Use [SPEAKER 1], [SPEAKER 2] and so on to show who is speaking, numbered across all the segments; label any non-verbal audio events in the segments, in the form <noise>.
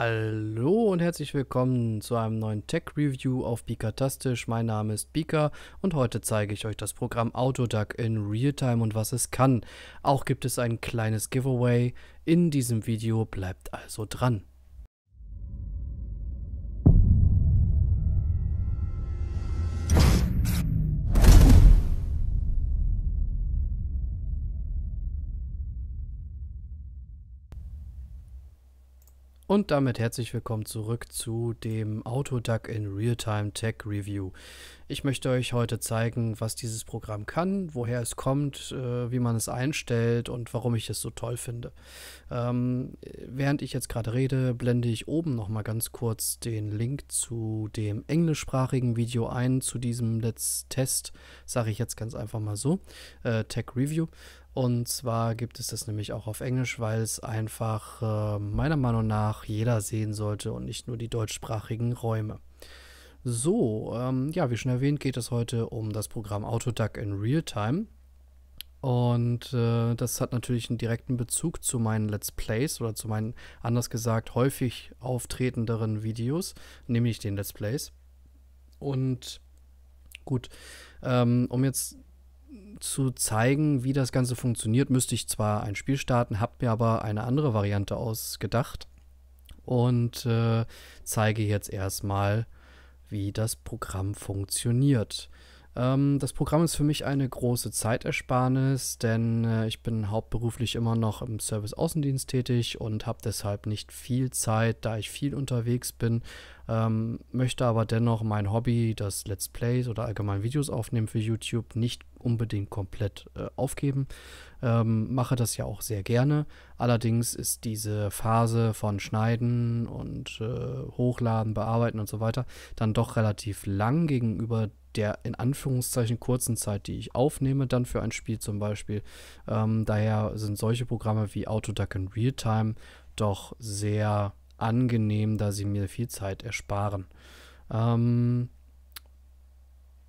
[SPEAKER 1] Hallo und herzlich willkommen zu einem neuen Tech-Review auf Picatastisch. Mein Name ist Pika und heute zeige ich euch das Programm Autoduck in Realtime und was es kann. Auch gibt es ein kleines Giveaway in diesem Video, bleibt also dran. Und damit herzlich willkommen zurück zu dem Autoduck in Real-Time Tech Review. Ich möchte euch heute zeigen, was dieses Programm kann, woher es kommt, äh, wie man es einstellt und warum ich es so toll finde. Ähm, während ich jetzt gerade rede, blende ich oben nochmal ganz kurz den Link zu dem englischsprachigen Video ein, zu diesem Let's Test, sage ich jetzt ganz einfach mal so, äh, Tech Review. Und zwar gibt es das nämlich auch auf Englisch, weil es einfach äh, meiner Meinung nach jeder sehen sollte und nicht nur die deutschsprachigen Räume. So, ähm, ja, wie schon erwähnt, geht es heute um das Programm Autoduck in Realtime. Und äh, das hat natürlich einen direkten Bezug zu meinen Let's Plays oder zu meinen, anders gesagt, häufig auftretenderen Videos, nämlich den Let's Plays. Und gut, ähm, um jetzt zu zeigen, wie das Ganze funktioniert, müsste ich zwar ein Spiel starten, habe mir aber eine andere Variante ausgedacht und äh, zeige jetzt erstmal wie das Programm funktioniert. Ähm, das Programm ist für mich eine große Zeitersparnis, denn äh, ich bin hauptberuflich immer noch im Service Außendienst tätig und habe deshalb nicht viel Zeit, da ich viel unterwegs bin, ähm, möchte aber dennoch mein Hobby, das Let's Plays oder allgemein Videos aufnehmen für YouTube, nicht unbedingt komplett äh, aufgeben. Ähm, mache das ja auch sehr gerne. Allerdings ist diese Phase von Schneiden und äh, Hochladen, Bearbeiten und so weiter dann doch relativ lang gegenüber der in Anführungszeichen kurzen Zeit, die ich aufnehme, dann für ein Spiel zum Beispiel. Ähm, daher sind solche Programme wie Autoduck in Realtime doch sehr angenehm, da sie mir viel Zeit ersparen. Ähm,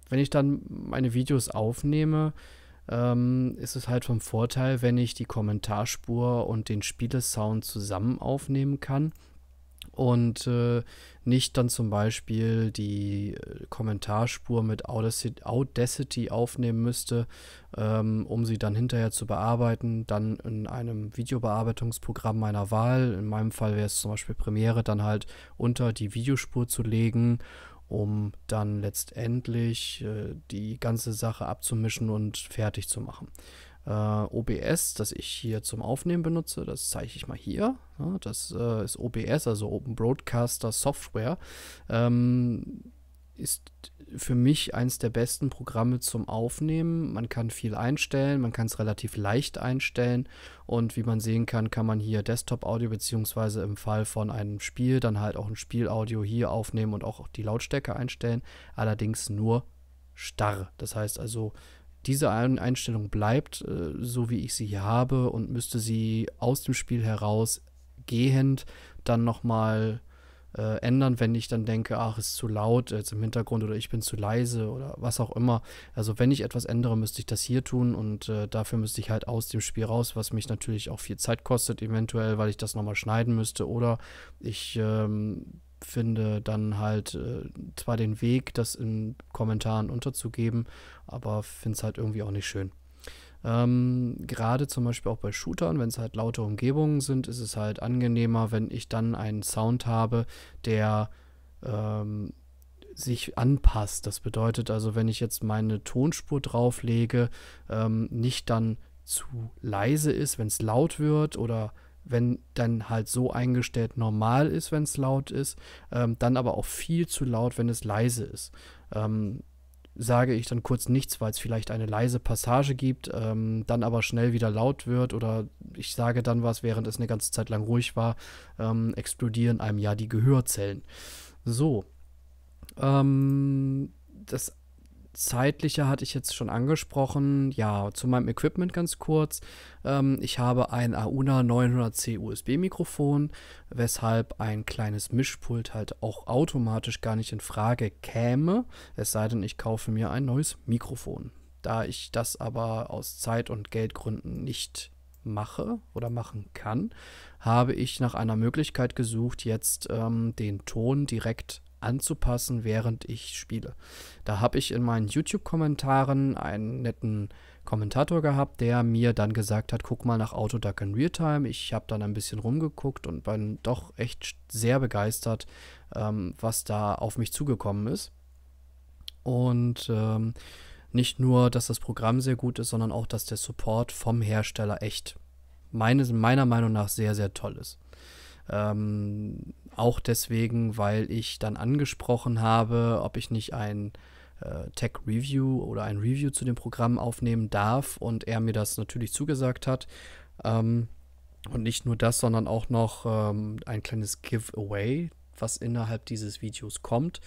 [SPEAKER 1] wenn ich dann meine Videos aufnehme, ähm, ist es halt vom Vorteil, wenn ich die Kommentarspur und den Spielesound zusammen aufnehmen kann und äh, nicht dann zum Beispiel die äh, Kommentarspur mit Audacity, aufnehmen müsste, ähm, um sie dann hinterher zu bearbeiten, dann in einem Videobearbeitungsprogramm meiner Wahl, in meinem Fall wäre es zum Beispiel Premiere, dann halt unter die Videospur zu legen um dann letztendlich äh, die ganze Sache abzumischen und fertig zu machen. Äh, OBS, das ich hier zum Aufnehmen benutze, das zeige ich mal hier. Ja, das äh, ist OBS, also Open Broadcaster Software. Ähm, ist für mich eins der besten Programme zum Aufnehmen. Man kann viel einstellen, man kann es relativ leicht einstellen und wie man sehen kann, kann man hier Desktop-Audio beziehungsweise im Fall von einem Spiel dann halt auch ein Spiel-Audio hier aufnehmen und auch die Lautstärke einstellen, allerdings nur starr. Das heißt also, diese Einstellung bleibt äh, so, wie ich sie hier habe und müsste sie aus dem Spiel heraus gehend dann nochmal mal äh, ändern, wenn ich dann denke, ach, ist zu laut jetzt im Hintergrund oder ich bin zu leise oder was auch immer. Also wenn ich etwas ändere, müsste ich das hier tun und äh, dafür müsste ich halt aus dem Spiel raus, was mich natürlich auch viel Zeit kostet, eventuell, weil ich das nochmal schneiden müsste oder ich ähm, finde dann halt äh, zwar den Weg, das in Kommentaren unterzugeben, aber finde es halt irgendwie auch nicht schön. Ähm, gerade zum Beispiel auch bei Shootern, wenn es halt laute Umgebungen sind, ist es halt angenehmer, wenn ich dann einen Sound habe, der ähm, sich anpasst. Das bedeutet also, wenn ich jetzt meine Tonspur drauflege, ähm, nicht dann zu leise ist, wenn es laut wird oder wenn dann halt so eingestellt normal ist, wenn es laut ist, ähm, dann aber auch viel zu laut, wenn es leise ist. Ähm, sage ich dann kurz nichts, weil es vielleicht eine leise Passage gibt, ähm, dann aber schnell wieder laut wird oder ich sage dann was, während es eine ganze Zeit lang ruhig war, ähm, explodieren einem ja die Gehörzellen. So. Ähm, das zeitlicher hatte ich jetzt schon angesprochen. Ja, zu meinem Equipment ganz kurz. Ähm, ich habe ein Auna 900C USB-Mikrofon, weshalb ein kleines Mischpult halt auch automatisch gar nicht in Frage käme, es sei denn, ich kaufe mir ein neues Mikrofon. Da ich das aber aus Zeit- und Geldgründen nicht mache oder machen kann, habe ich nach einer Möglichkeit gesucht, jetzt ähm, den Ton direkt anzupassen, während ich spiele. Da habe ich in meinen YouTube-Kommentaren einen netten Kommentator gehabt, der mir dann gesagt hat, guck mal nach Autoduck in Realtime. Ich habe dann ein bisschen rumgeguckt und bin doch echt sehr begeistert, ähm, was da auf mich zugekommen ist. Und ähm, nicht nur, dass das Programm sehr gut ist, sondern auch, dass der Support vom Hersteller echt meines, meiner Meinung nach sehr, sehr toll ist. Ähm, auch deswegen, weil ich dann angesprochen habe, ob ich nicht ein äh, Tech Review oder ein Review zu dem Programm aufnehmen darf und er mir das natürlich zugesagt hat. Ähm, und nicht nur das, sondern auch noch ähm, ein kleines Giveaway, was innerhalb dieses Videos kommt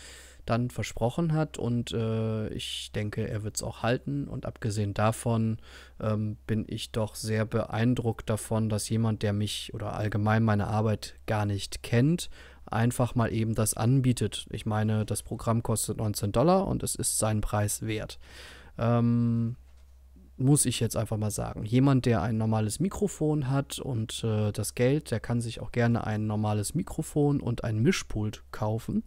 [SPEAKER 1] dann versprochen hat. Und äh, ich denke, er wird es auch halten. Und abgesehen davon ähm, bin ich doch sehr beeindruckt davon, dass jemand, der mich oder allgemein meine Arbeit gar nicht kennt, einfach mal eben das anbietet. Ich meine, das Programm kostet 19 Dollar und es ist seinen Preis wert. Ähm, muss ich jetzt einfach mal sagen. Jemand, der ein normales Mikrofon hat und äh, das Geld, der kann sich auch gerne ein normales Mikrofon und ein Mischpult kaufen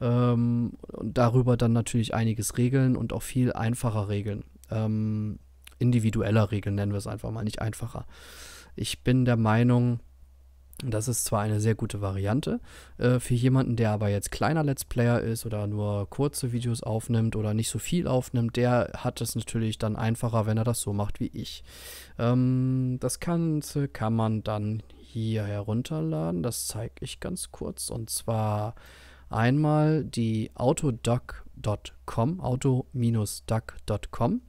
[SPEAKER 1] ähm, und darüber dann natürlich einiges regeln und auch viel einfacher regeln. Ähm, individueller regeln nennen wir es einfach mal, nicht einfacher. Ich bin der Meinung, das ist zwar eine sehr gute Variante äh, für jemanden, der aber jetzt kleiner Let's Player ist oder nur kurze Videos aufnimmt oder nicht so viel aufnimmt, der hat es natürlich dann einfacher, wenn er das so macht wie ich. Ähm, das Ganze kann man dann hier herunterladen, das zeige ich ganz kurz und zwar Einmal die autoduck.com, auto-duck.com.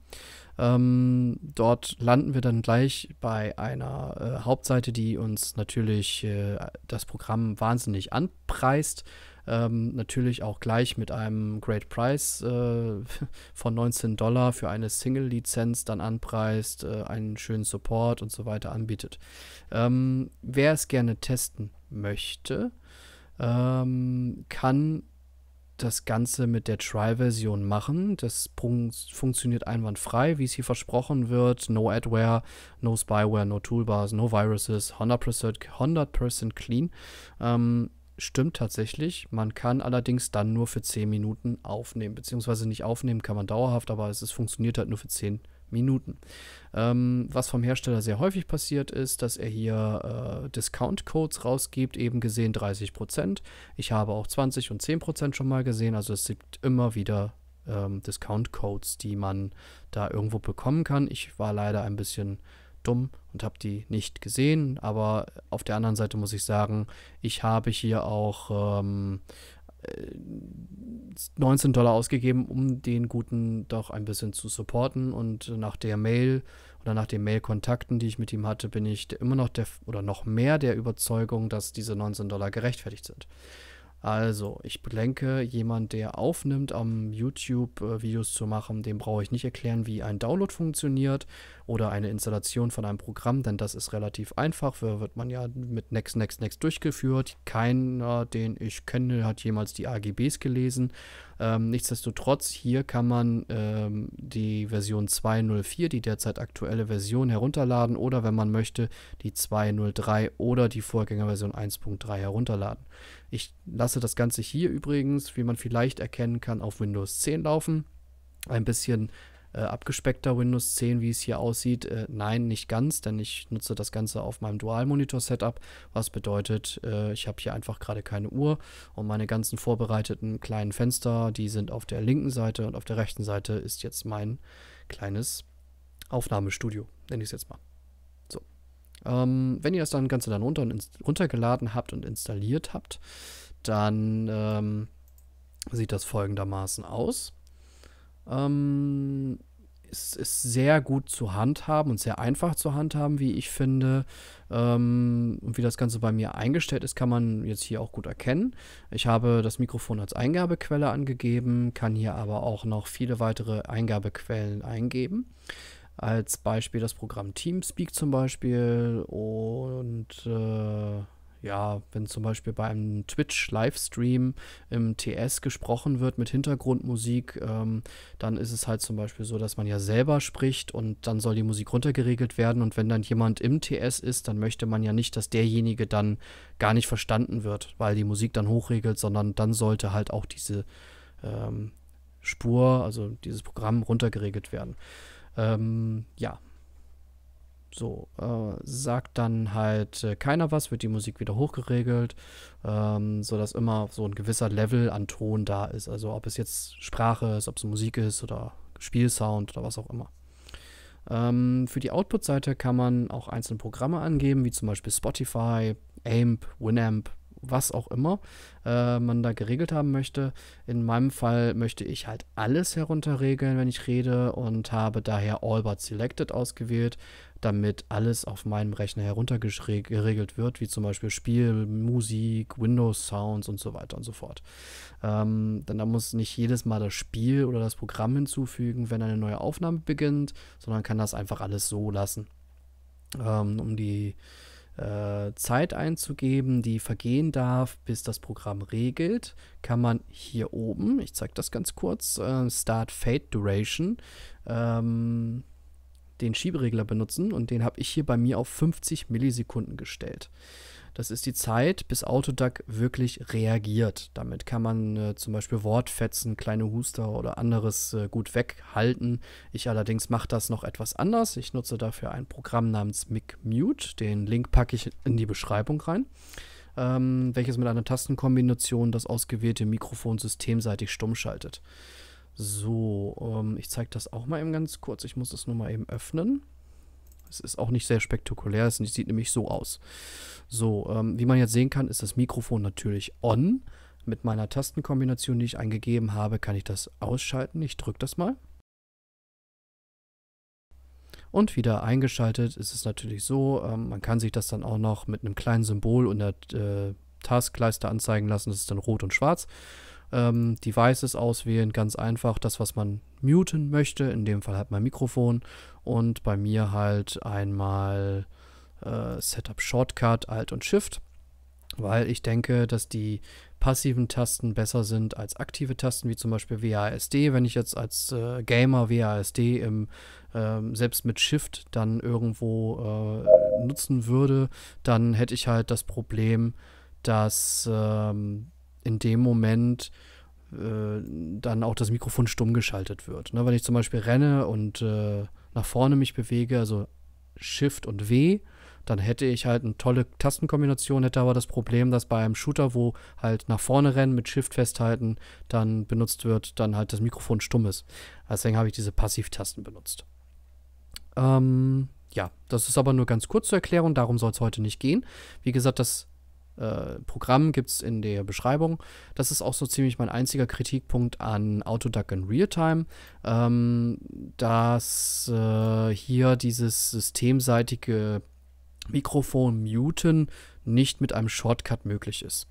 [SPEAKER 1] Ähm, dort landen wir dann gleich bei einer äh, Hauptseite, die uns natürlich äh, das Programm wahnsinnig anpreist. Ähm, natürlich auch gleich mit einem Great Price äh, <laughs> von 19 Dollar für eine Single-Lizenz dann anpreist, äh, einen schönen Support und so weiter anbietet. Ähm, wer es gerne testen möchte, ähm, kann das Ganze mit der Try-Version machen. Das funktioniert einwandfrei, wie es hier versprochen wird. No Adware, no Spyware, no Toolbars, no Viruses, 100%, 100% clean. Ähm, stimmt tatsächlich. Man kann allerdings dann nur für 10 Minuten aufnehmen, beziehungsweise nicht aufnehmen kann man dauerhaft, aber es ist, funktioniert halt nur für 10 Minuten. Minuten. Ähm, was vom Hersteller sehr häufig passiert ist, dass er hier äh, Discount-Codes rausgibt, eben gesehen 30%. Ich habe auch 20 und 10% schon mal gesehen, also es gibt immer wieder ähm, Discount-Codes, die man da irgendwo bekommen kann. Ich war leider ein bisschen dumm und habe die nicht gesehen, aber auf der anderen Seite muss ich sagen, ich habe hier auch ähm, 19 Dollar ausgegeben, um den Guten doch ein bisschen zu supporten. Und nach der Mail oder nach den Mail-Kontakten, die ich mit ihm hatte, bin ich immer noch der oder noch mehr der Überzeugung, dass diese 19 Dollar gerechtfertigt sind. Also, ich denke, jemand, der aufnimmt, am YouTube äh, Videos zu machen, dem brauche ich nicht erklären, wie ein Download funktioniert oder eine Installation von einem Programm, denn das ist relativ einfach. Da wird man ja mit Next, Next, Next durchgeführt. Keiner, den ich kenne, hat jemals die AGBs gelesen ähm, nichtsdestotrotz, hier kann man ähm, die Version 2.04, die derzeit aktuelle Version, herunterladen oder wenn man möchte, die 2.03 oder die Vorgängerversion 1.3 herunterladen. Ich lasse das Ganze hier übrigens, wie man vielleicht erkennen kann, auf Windows 10 laufen. Ein bisschen äh, abgespeckter Windows 10, wie es hier aussieht. Äh, nein, nicht ganz, denn ich nutze das Ganze auf meinem Dual-Monitor-Setup, was bedeutet, äh, ich habe hier einfach gerade keine Uhr und meine ganzen vorbereiteten kleinen Fenster, die sind auf der linken Seite und auf der rechten Seite ist jetzt mein kleines Aufnahmestudio, nenne ich es jetzt mal. So. Ähm, wenn ihr das dann Ganze dann runter und runtergeladen habt und installiert habt, dann ähm, sieht das folgendermaßen aus ähm, ist, ist sehr gut zu handhaben und sehr einfach zu handhaben, wie ich finde. Ähm, und wie das Ganze bei mir eingestellt ist, kann man jetzt hier auch gut erkennen. Ich habe das Mikrofon als Eingabequelle angegeben, kann hier aber auch noch viele weitere Eingabequellen eingeben. Als Beispiel das Programm Teamspeak zum Beispiel und äh, ja, wenn zum Beispiel bei einem Twitch-Livestream im TS gesprochen wird mit Hintergrundmusik, ähm, dann ist es halt zum Beispiel so, dass man ja selber spricht und dann soll die Musik runtergeregelt werden. Und wenn dann jemand im TS ist, dann möchte man ja nicht, dass derjenige dann gar nicht verstanden wird, weil die Musik dann hochregelt, sondern dann sollte halt auch diese ähm, Spur, also dieses Programm runtergeregelt werden. Ähm, ja, so, äh, sagt dann halt äh, keiner was, wird die Musik wieder hochgeregelt, ähm, sodass immer so ein gewisser Level an Ton da ist. Also ob es jetzt Sprache ist, ob es Musik ist oder Spielsound oder was auch immer. Ähm, für die Output-Seite kann man auch einzelne Programme angeben, wie zum Beispiel Spotify, AMP, Winamp, was auch immer äh, man da geregelt haben möchte. In meinem Fall möchte ich halt alles herunterregeln, wenn ich rede und habe daher All But Selected ausgewählt, damit alles auf meinem Rechner heruntergeregelt wird, wie zum Beispiel Spiel, Musik, Windows Sounds und so weiter und so fort. Ähm, denn da muss nicht jedes Mal das Spiel oder das Programm hinzufügen, wenn eine neue Aufnahme beginnt, sondern kann das einfach alles so lassen, ähm, um die äh, Zeit einzugeben, die vergehen darf, bis das Programm regelt, kann man hier oben, ich zeige das ganz kurz, äh, Start Fade Duration, ähm, den Schieberegler benutzen und den habe ich hier bei mir auf 50 Millisekunden gestellt. Das ist die Zeit, bis Autoduck wirklich reagiert. Damit kann man äh, zum Beispiel Wortfetzen, kleine Huster oder anderes äh, gut weghalten. Ich allerdings mache das noch etwas anders. Ich nutze dafür ein Programm namens MicMute. Den Link packe ich in die Beschreibung rein. Ähm, welches mit einer Tastenkombination das ausgewählte Mikrofon systemseitig stumm schaltet. So, ähm, ich zeige das auch mal eben ganz kurz. Ich muss das nur mal eben öffnen. Es ist auch nicht sehr spektakulär, es sieht nämlich so aus. So, ähm, wie man jetzt sehen kann, ist das Mikrofon natürlich on. Mit meiner Tastenkombination, die ich eingegeben habe, kann ich das ausschalten. Ich drücke das mal. Und wieder eingeschaltet ist es natürlich so, ähm, man kann sich das dann auch noch mit einem kleinen Symbol und der äh, Taskleiste anzeigen lassen. Das ist dann rot und schwarz ähm, Devices auswählen, ganz einfach das, was man muten möchte, in dem Fall halt mein Mikrofon und bei mir halt einmal äh, Setup Shortcut, Alt und Shift, weil ich denke, dass die passiven Tasten besser sind als aktive Tasten, wie zum Beispiel WASD. Wenn ich jetzt als äh, Gamer WASD im, ähm, selbst mit Shift dann irgendwo äh, nutzen würde, dann hätte ich halt das Problem, dass ähm, in dem Moment äh, dann auch das Mikrofon stumm geschaltet wird. Ne? Wenn ich zum Beispiel renne und äh, nach vorne mich bewege, also Shift und W, dann hätte ich halt eine tolle Tastenkombination, hätte aber das Problem, dass bei einem Shooter, wo halt nach vorne rennen mit Shift festhalten, dann benutzt wird, dann halt das Mikrofon stumm ist. Deswegen habe ich diese Passivtasten benutzt. Ähm, ja, das ist aber nur ganz kurz zur Erklärung, darum soll es heute nicht gehen. Wie gesagt, das äh, Programm gibt es in der Beschreibung. Das ist auch so ziemlich mein einziger Kritikpunkt an Autoduck in Realtime, ähm, dass äh, hier dieses systemseitige Mikrofon muten nicht mit einem Shortcut möglich ist.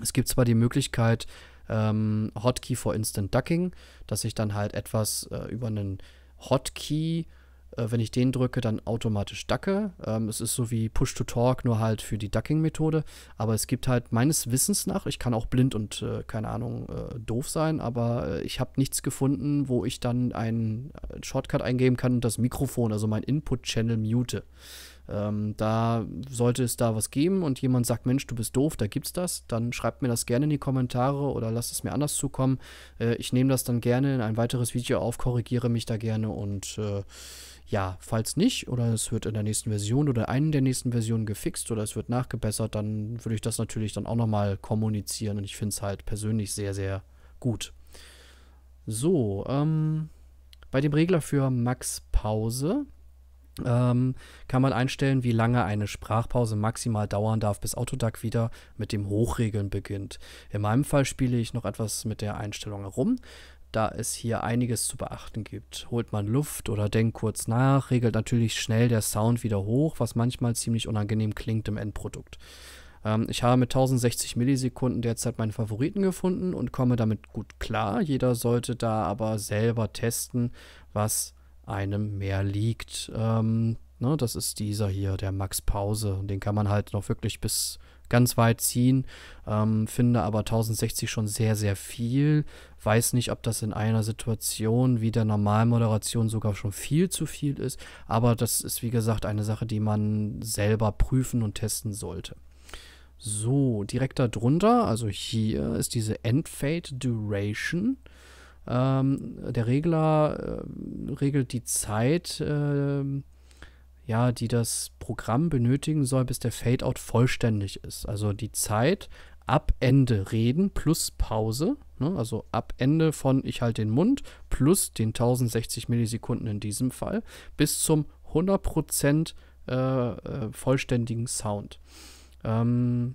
[SPEAKER 1] Es gibt zwar die Möglichkeit, ähm, Hotkey for Instant Ducking, dass ich dann halt etwas äh, über einen Hotkey äh, wenn ich den drücke, dann automatisch ducke. Ähm, es ist so wie Push-to-Talk, nur halt für die Ducking-Methode. Aber es gibt halt meines Wissens nach, ich kann auch blind und äh, keine Ahnung äh, doof sein, aber äh, ich habe nichts gefunden, wo ich dann äh, einen Shortcut eingeben kann und das Mikrofon, also mein Input-Channel, mute. Ähm, da sollte es da was geben und jemand sagt, Mensch, du bist doof, da gibt's das, dann schreibt mir das gerne in die Kommentare oder lasst es mir anders zukommen. Äh, ich nehme das dann gerne in ein weiteres Video auf, korrigiere mich da gerne und äh, ja, falls nicht, oder es wird in der nächsten Version oder einen der nächsten Versionen gefixt oder es wird nachgebessert, dann würde ich das natürlich dann auch nochmal kommunizieren und ich finde es halt persönlich sehr, sehr gut. So, ähm, bei dem Regler für Max Pause ähm, kann man einstellen, wie lange eine Sprachpause maximal dauern darf, bis Autodac wieder mit dem Hochregeln beginnt. In meinem Fall spiele ich noch etwas mit der Einstellung herum da es hier einiges zu beachten gibt. Holt man Luft oder denkt kurz nach, regelt natürlich schnell der Sound wieder hoch, was manchmal ziemlich unangenehm klingt im Endprodukt. Ähm, ich habe mit 1060 Millisekunden derzeit meinen Favoriten gefunden und komme damit gut klar. Jeder sollte da aber selber testen, was einem mehr liegt. Ähm, ne, das ist dieser hier, der Max Pause. Den kann man halt noch wirklich bis ganz weit ziehen. Ähm, finde aber 1060 schon sehr, sehr viel. Weiß nicht, ob das in einer Situation wie der Normalmoderation sogar schon viel zu viel ist. Aber das ist, wie gesagt, eine Sache, die man selber prüfen und testen sollte. So, direkt darunter, also hier, ist diese Endfade Duration. Ähm, der Regler äh, regelt die Zeit. Äh, ja, die das Programm benötigen soll, bis der Fadeout vollständig ist. Also die Zeit ab Ende reden plus Pause, ne? also ab Ende von ich halte den Mund plus den 1060 Millisekunden in diesem Fall bis zum 100% äh, äh, vollständigen Sound. Ähm,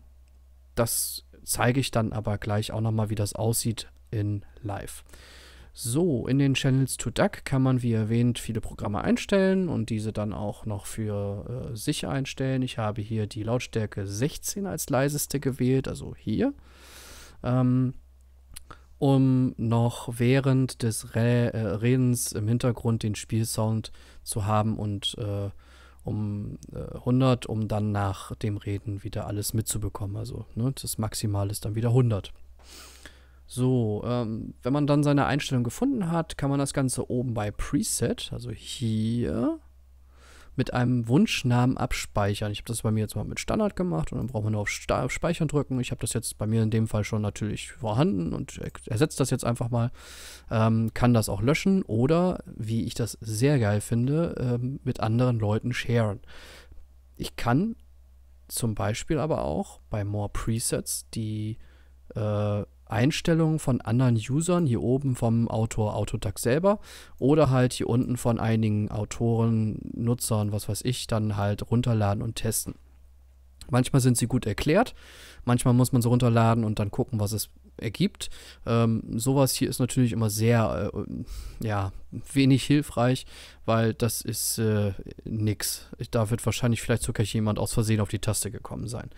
[SPEAKER 1] das zeige ich dann aber gleich auch nochmal, wie das aussieht in Live. So, in den Channels to Duck kann man, wie erwähnt, viele Programme einstellen und diese dann auch noch für äh, sich einstellen. Ich habe hier die Lautstärke 16 als leiseste gewählt, also hier, ähm, um noch während des Re äh, Redens im Hintergrund den Spielsound zu haben und äh, um 100, äh, um dann nach dem Reden wieder alles mitzubekommen. Also ne, das Maximal ist dann wieder 100. So, ähm, wenn man dann seine Einstellung gefunden hat, kann man das Ganze oben bei Preset, also hier, mit einem Wunschnamen abspeichern. Ich habe das bei mir jetzt mal mit Standard gemacht und dann braucht man nur auf Sta Speichern drücken. Ich habe das jetzt bei mir in dem Fall schon natürlich vorhanden und ersetzt das jetzt einfach mal. Ähm, kann das auch löschen oder, wie ich das sehr geil finde, ähm, mit anderen Leuten sharen. Ich kann zum Beispiel aber auch bei More Presets die äh, Einstellungen von anderen Usern, hier oben vom Autor Autotax selber oder halt hier unten von einigen Autoren, Nutzern, was weiß ich, dann halt runterladen und testen. Manchmal sind sie gut erklärt, manchmal muss man sie runterladen und dann gucken, was es ergibt. Ähm, sowas hier ist natürlich immer sehr, äh, ja, wenig hilfreich, weil das ist äh, nix. Da wird wahrscheinlich vielleicht sogar jemand aus Versehen auf die Taste gekommen sein.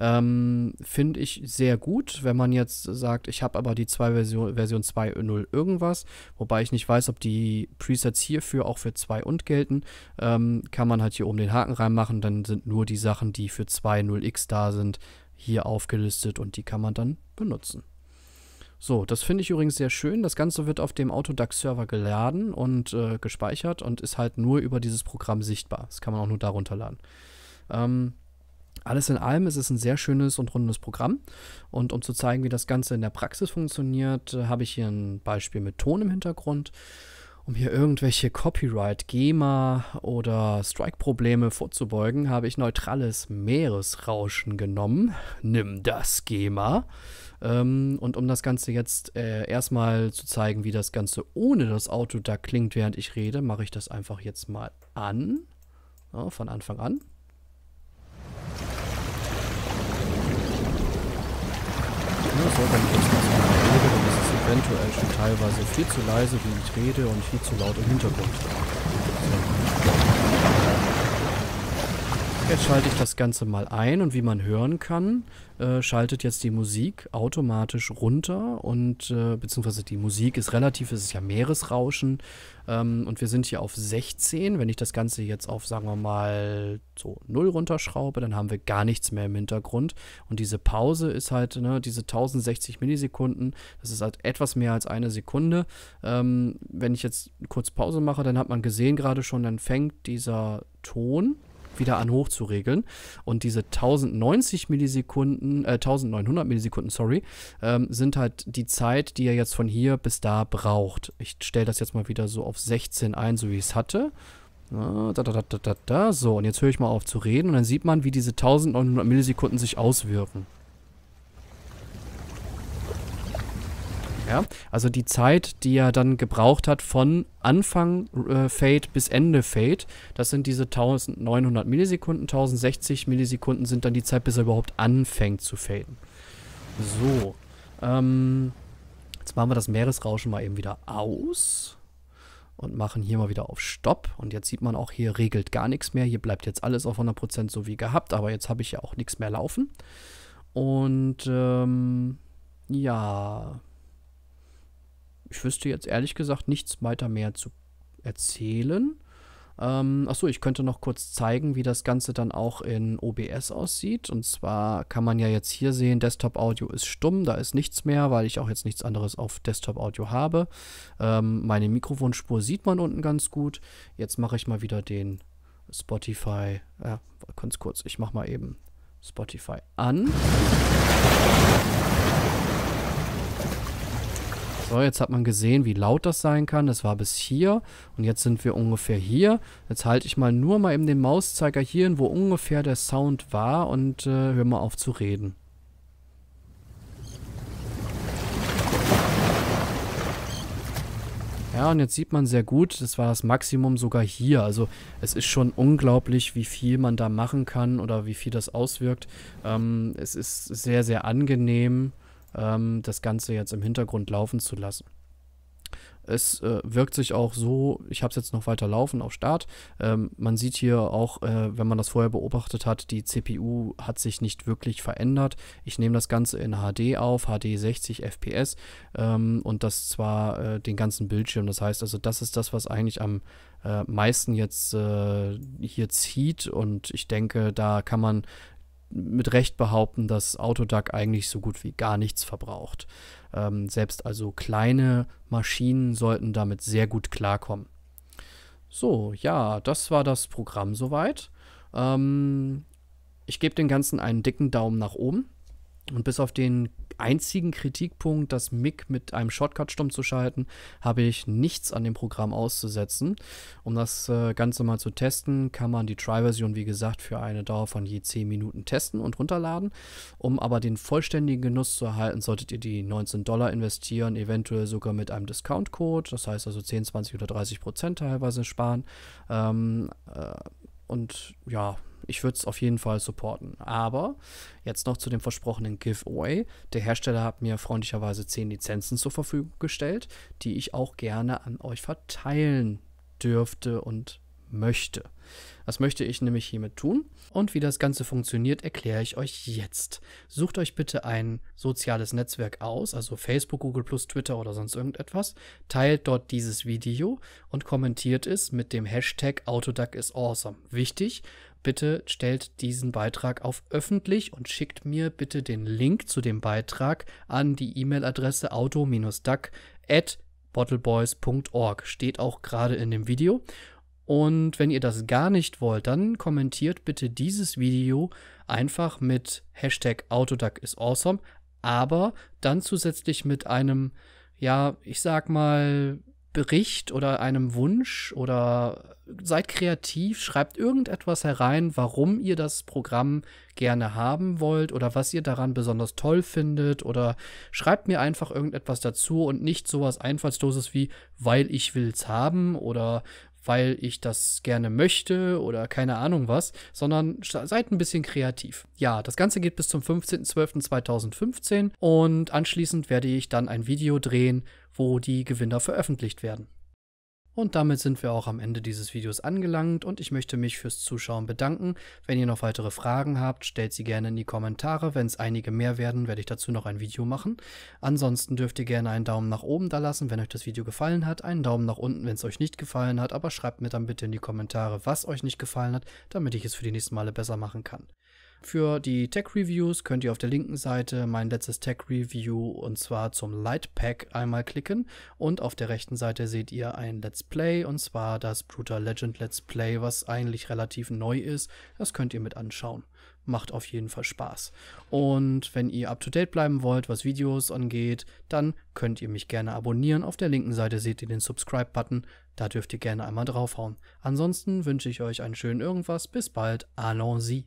[SPEAKER 1] Ähm, Finde ich sehr gut, wenn man jetzt sagt, ich habe aber die 2 Version, Version 2.0 irgendwas, wobei ich nicht weiß, ob die Presets hierfür auch für 2 und gelten, ähm, kann man halt hier oben den Haken reinmachen, dann sind nur die Sachen, die für 2.0x da sind, hier aufgelistet und die kann man dann benutzen. So, das finde ich übrigens sehr schön. Das Ganze wird auf dem Autodax-Server geladen und äh, gespeichert und ist halt nur über dieses Programm sichtbar. Das kann man auch nur darunter laden. Ähm, alles in allem ist es ein sehr schönes und rundes Programm. Und um zu zeigen, wie das Ganze in der Praxis funktioniert, äh, habe ich hier ein Beispiel mit Ton im Hintergrund. Um hier irgendwelche Copyright, GEMA oder Strike-Probleme vorzubeugen, habe ich neutrales Meeresrauschen genommen. Nimm das, GEMA. Ähm, und um das Ganze jetzt äh, erstmal zu zeigen, wie das Ganze ohne das Auto da klingt, während ich rede, mache ich das einfach jetzt mal an. Ja, von Anfang an. Das wenn ich jetzt erstmal rede, dann ist es eventuell schon teilweise viel zu leise, wie ich rede und viel zu laut im Hintergrund. So. Jetzt schalte ich das Ganze mal ein und wie man hören kann, äh, schaltet jetzt die Musik automatisch runter und äh, beziehungsweise die Musik ist relativ, es ist ja Meeresrauschen ähm, und wir sind hier auf 16. Wenn ich das Ganze jetzt auf, sagen wir mal, so 0 runterschraube, dann haben wir gar nichts mehr im Hintergrund und diese Pause ist halt, ne, diese 1060 Millisekunden, das ist halt etwas mehr als eine Sekunde. Ähm, wenn ich jetzt kurz Pause mache, dann hat man gesehen gerade schon, dann fängt dieser Ton wieder an hoch zu regeln. Und diese 1090 Millisekunden, äh, 1900 Millisekunden, sorry, ähm, sind halt die Zeit, die er jetzt von hier bis da braucht. Ich stelle das jetzt mal wieder so auf 16 ein, so wie ich es hatte. Da, da, da, so, und jetzt höre ich mal auf zu reden und dann sieht man, wie diese 1900 Millisekunden sich auswirken. Ja? Also die Zeit, die er dann gebraucht hat von Anfang äh, Fade bis Ende Fade, das sind diese 1900 Millisekunden, 1060 Millisekunden sind dann die Zeit, bis er überhaupt anfängt zu faden. So, ähm, jetzt machen wir das Meeresrauschen mal eben wieder aus und machen hier mal wieder auf Stopp. Und jetzt sieht man auch, hier regelt gar nichts mehr. Hier bleibt jetzt alles auf 100% so wie gehabt, aber jetzt habe ich ja auch nichts mehr laufen. Und ähm, ja, ich wüsste jetzt ehrlich gesagt nichts weiter mehr zu erzählen. Ähm, achso, ich könnte noch kurz zeigen, wie das Ganze dann auch in OBS aussieht. Und zwar kann man ja jetzt hier sehen, Desktop Audio ist stumm, da ist nichts mehr, weil ich auch jetzt nichts anderes auf Desktop Audio habe. Ähm, meine Mikrofonspur sieht man unten ganz gut. Jetzt mache ich mal wieder den Spotify, ja, ganz kurz, ich mache mal eben Spotify an. So, jetzt hat man gesehen, wie laut das sein kann. Das war bis hier und jetzt sind wir ungefähr hier. Jetzt halte ich mal nur mal eben den Mauszeiger hier hin, wo ungefähr der Sound war und äh, höre mal auf zu reden. Ja, und jetzt sieht man sehr gut, das war das Maximum sogar hier. Also es ist schon unglaublich, wie viel man da machen kann oder wie viel das auswirkt. Ähm, es ist sehr, sehr angenehm ähm, das Ganze jetzt im Hintergrund laufen zu lassen. Es äh, wirkt sich auch so, ich habe es jetzt noch weiter laufen auf Start. Ähm, man sieht hier auch, äh, wenn man das vorher beobachtet hat, die CPU hat sich nicht wirklich verändert. Ich nehme das Ganze in HD auf, HD 60 FPS ähm, und das zwar äh, den ganzen Bildschirm. Das heißt also, das ist das, was eigentlich am äh, meisten jetzt äh, hier zieht und ich denke, da kann man mit Recht behaupten, dass Autoduck eigentlich so gut wie gar nichts verbraucht. Ähm, selbst also kleine Maschinen sollten damit sehr gut klarkommen. So, ja, das war das Programm soweit. Ähm, ich gebe dem Ganzen einen dicken Daumen nach oben. Und bis auf den einzigen Kritikpunkt, das MIG mit einem Shortcut stumm zu schalten, habe ich nichts an dem Programm auszusetzen. Um das äh, Ganze mal zu testen, kann man die Try-Version, wie gesagt, für eine Dauer von je 10 Minuten testen und runterladen. Um aber den vollständigen Genuss zu erhalten, solltet ihr die 19 Dollar investieren, eventuell sogar mit einem Discount-Code, das heißt also 10, 20 oder 30 Prozent teilweise sparen. Ähm, äh, und ja, ich würde es auf jeden Fall supporten. Aber jetzt noch zu dem versprochenen Giveaway. Der Hersteller hat mir freundlicherweise 10 Lizenzen zur Verfügung gestellt, die ich auch gerne an euch verteilen dürfte und möchte. Das möchte ich nämlich hiermit tun. Und wie das Ganze funktioniert, erkläre ich euch jetzt. Sucht euch bitte ein soziales Netzwerk aus, also Facebook, Google Twitter oder sonst irgendetwas. Teilt dort dieses Video und kommentiert es mit dem Hashtag Autoduck is awesome. Wichtig, bitte stellt diesen Beitrag auf öffentlich und schickt mir bitte den Link zu dem Beitrag an die E-Mail-Adresse auto-duck at bottleboys.org. Steht auch gerade in dem Video. Und wenn ihr das gar nicht wollt, dann kommentiert bitte dieses Video einfach mit Hashtag Autoduck is awesome, aber dann zusätzlich mit einem, ja, ich sag mal, Bericht oder einem Wunsch oder seid kreativ, schreibt irgendetwas herein, warum ihr das Programm gerne haben wollt oder was ihr daran besonders toll findet oder schreibt mir einfach irgendetwas dazu und nicht sowas einfallsloses wie weil ich will's haben oder weil ich das gerne möchte oder keine Ahnung was, sondern seid ein bisschen kreativ. Ja, das Ganze geht bis zum 15.12.2015 und anschließend werde ich dann ein Video drehen, wo die Gewinner veröffentlicht werden. Und damit sind wir auch am Ende dieses Videos angelangt und ich möchte mich fürs Zuschauen bedanken. Wenn ihr noch weitere Fragen habt, stellt sie gerne in die Kommentare. Wenn es einige mehr werden, werde ich dazu noch ein Video machen. Ansonsten dürft ihr gerne einen Daumen nach oben da lassen, wenn euch das Video gefallen hat, einen Daumen nach unten, wenn es euch nicht gefallen hat, aber schreibt mir dann bitte in die Kommentare, was euch nicht gefallen hat, damit ich es für die nächsten Male besser machen kann. Für die Tech-Reviews könnt ihr auf der linken Seite mein letztes Tech-Review und zwar zum Lightpack einmal klicken und auf der rechten Seite seht ihr ein Let's Play und zwar das Brutal Legend Let's Play, was eigentlich relativ neu ist. Das könnt ihr mit anschauen macht auf jeden Fall Spaß. Und wenn ihr up-to-date bleiben wollt, was Videos angeht, dann könnt ihr mich gerne abonnieren. Auf der linken Seite seht ihr den Subscribe-Button, da dürft ihr gerne einmal draufhauen. Ansonsten wünsche ich euch einen schönen irgendwas, bis bald, allons-y.